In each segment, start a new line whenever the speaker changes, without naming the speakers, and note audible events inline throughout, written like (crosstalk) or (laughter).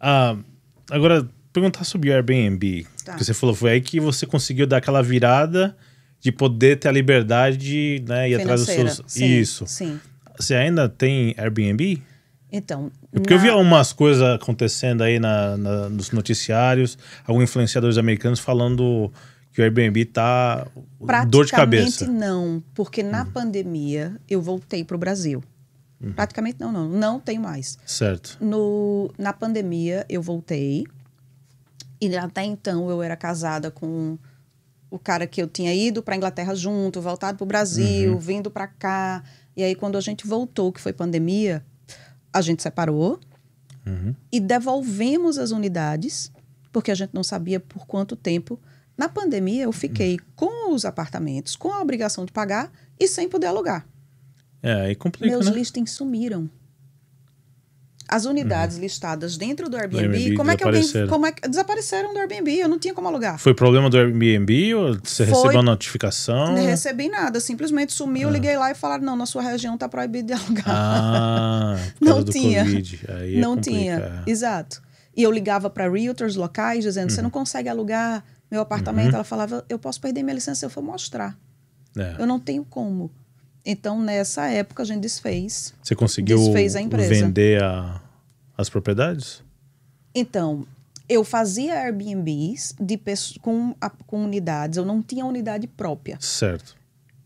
Ah, agora, perguntar sobre o Airbnb. Tá. Que você falou, foi aí que você conseguiu dar aquela virada de poder ter a liberdade, né? E atrás dos seus. Sim, Isso. Sim. Você ainda tem Airbnb?
Então. É porque na... eu vi
algumas coisas acontecendo aí na, na, nos noticiários, alguns influenciadores americanos falando que o Airbnb tá dor de cabeça. Praticamente
não, porque na uhum. pandemia eu voltei para o Brasil. Uhum. Praticamente não, não. Não tenho mais. Certo. No, na pandemia, eu voltei. E até então, eu era casada com o cara que eu tinha ido para Inglaterra junto, voltado para o Brasil, uhum. vindo para cá. E aí, quando a gente voltou, que foi pandemia, a gente separou uhum. e devolvemos as unidades, porque a gente não sabia por quanto tempo. Na pandemia, eu fiquei uhum. com os apartamentos, com a obrigação de pagar e sem poder alugar. É, aí complica, Meus né? listings sumiram. As unidades uhum. listadas dentro do Airbnb, do Airbnb como é que alguém. Como é, desapareceram do Airbnb, eu não tinha como alugar.
Foi problema do Airbnb ou você Foi, recebeu a notificação? Não recebi
nada, simplesmente sumiu, ah. liguei lá e falaram: não, na sua região tá proibido de alugar. Ah,
(laughs) é não tinha. não tinha,
exato. E eu ligava para realtors locais dizendo: você uhum. não consegue alugar meu apartamento? Uhum. Ela falava: eu posso perder minha licença se eu for mostrar. É. Eu não tenho como. Então, nessa época, a gente desfez. Você
conseguiu desfez a vender a, as propriedades?
Então, eu fazia Airbnbs de, com, a, com unidades, eu não tinha unidade própria. Certo.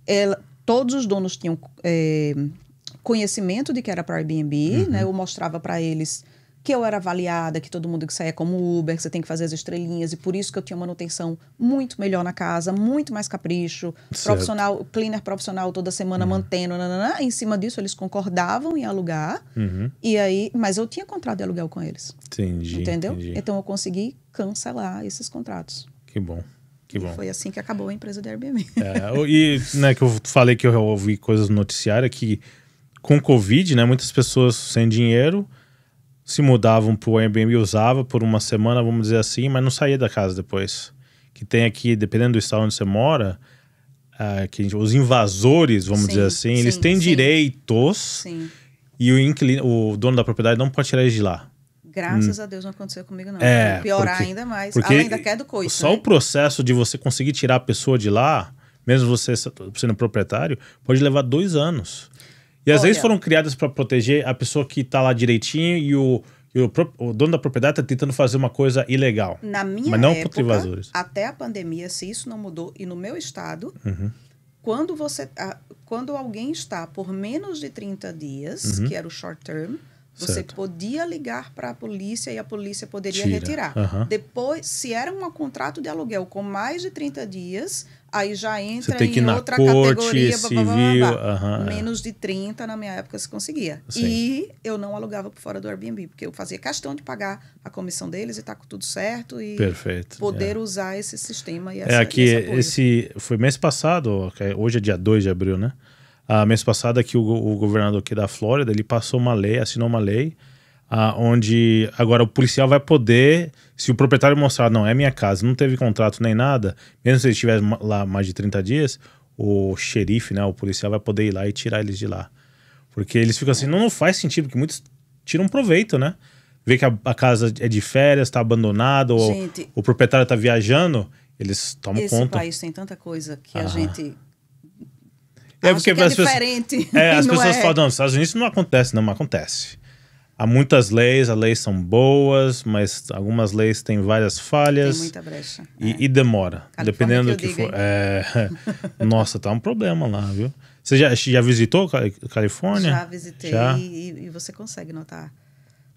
Ela, todos os donos tinham é, conhecimento de que era para Airbnb, uhum. né? Eu mostrava para eles que eu era avaliada, que todo mundo que saía como Uber, que você tem que fazer as estrelinhas, e por isso que eu tinha manutenção muito melhor na casa, muito mais capricho, certo. profissional, cleaner profissional toda semana uhum. mantendo, nananã. em cima disso eles concordavam em alugar, uhum. e aí, mas eu tinha contrato de aluguel com eles. Entendi. Entendeu? Entendi. Então eu consegui cancelar esses contratos. Que bom. Foi assim que acabou a empresa da Airbnb. É,
e né, que eu falei que eu ouvi coisas no noticiário é que com Covid, né, muitas pessoas sem dinheiro se mudavam para o Airbnb, usava por uma semana, vamos dizer assim, mas não saía da casa depois. Que tem aqui, dependendo do estado onde você mora, uh, que gente, os invasores, vamos sim, dizer assim, sim, eles têm sim. direitos e o, inquilino, o dono da propriedade não pode tirar eles de lá.
Graças hum. a Deus não aconteceu comigo, não. É, piorar porque, ainda mais. Porque Além da queda do coito. Só né? o
processo de você conseguir tirar a pessoa de lá, mesmo você sendo proprietário, pode levar dois anos. E às Olha. vezes foram criadas para proteger a pessoa que está lá direitinho e o, e o, o, dono da propriedade está tentando fazer uma coisa ilegal. Na minha mas não época,
até a pandemia, se isso não mudou, e no meu estado, uhum. quando, você, a, tá, quando alguém está por menos de 30 dias, uhum. que era o short term, você certo. podia ligar para a polícia e a polícia poderia Tira. retirar. Uhum. Depois, se era um contrato de aluguel com mais de 30 dias, aí já entra Você tem que ir na outra corte, categoria. Civil, blá, blá, blá, é. Menos de 30 na minha época se conseguia. Sim. E eu não alugava por fora do Airbnb, porque eu fazia questão de pagar a comissão deles e tá com tudo certo e Perfeito, poder é. usar esse sistema e é, essa, É aqui,
esse foi mês passado, hoje é dia 2 de abril, né? Ah, mês passado aqui é o, o governador aqui da Flórida, ele passou uma lei, assinou uma lei ah, onde agora o policial vai poder, se o proprietário mostrar, não, é minha casa, não teve contrato nem nada, mesmo se ele estiver lá mais de 30 dias, o xerife, né, o policial vai poder ir lá e tirar eles de lá. Porque eles ficam assim, não, não faz sentido, porque muitos tiram proveito, né? Vê que a, a casa é de férias, está abandonada, ou gente, o proprietário está viajando, eles tomam esse conta. Esse país
tem tanta coisa que ah. a gente
é porque é as diferente. Pessoas, (laughs) é, as pessoas é. falam, não, nos Estados Unidos não acontece, não, mas acontece há muitas leis, as leis são boas, mas algumas leis têm várias falhas. Tem muita brecha. E, é. e demora, Califórnia dependendo do que, for. É... (laughs) Nossa, tá um problema lá, viu? Você já, já visitou Califórnia? Já visitei já?
E, e, você consegue notar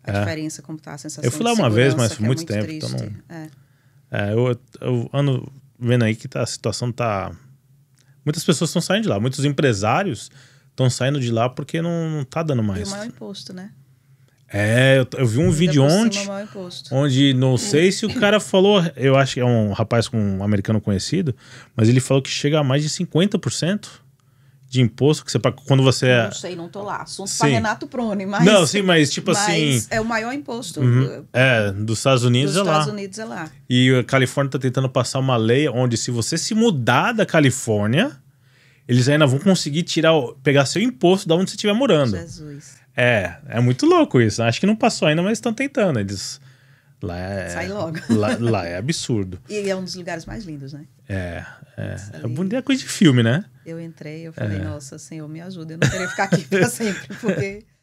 a é. diferença, como tá a sensação Eu fui lá uma vez, mas foi é muito, muito, tempo. Então triste. Então
não... É. É, eu, eu ando vendo aí que tá, a situação tá... Muitas pessoas estão saindo de lá, muitos empresários estão saindo de lá porque não, não tá dando mais. E o maior
imposto, né? É, eu, eu vi um Ainda vídeo ontem onde não sei se o cara
falou, eu acho que é um rapaz com um americano conhecido, mas ele falou que chega a mais de 50% de imposto que você paga quando você é... Não sei,
não tô lá. Assunto sim. pra Renato Prone, mas... Não, sim, mas tipo (laughs) mas assim... é o maior imposto. Uhum. Do...
É, dos Estados Unidos dos é lá. Dos Estados Unidos é lá. E a Califórnia tá tentando passar uma lei onde se você se mudar da Califórnia eles ainda vão conseguir tirar, pegar seu imposto de onde você estiver morando.
Jesus.
É, é muito louco isso. Acho que não passou ainda, mas estão tentando. Eles. Lá é, Sai logo. (laughs) Lá, lá, é absurdo.
E é um dos lugares mais lindos, né?
É. É, Ali... é coisa de filme, né?
Eu entrei, eu falei, é. nossa, Senhor, me ajuda. Eu não queria ficar aqui pra (laughs) sempre, porque.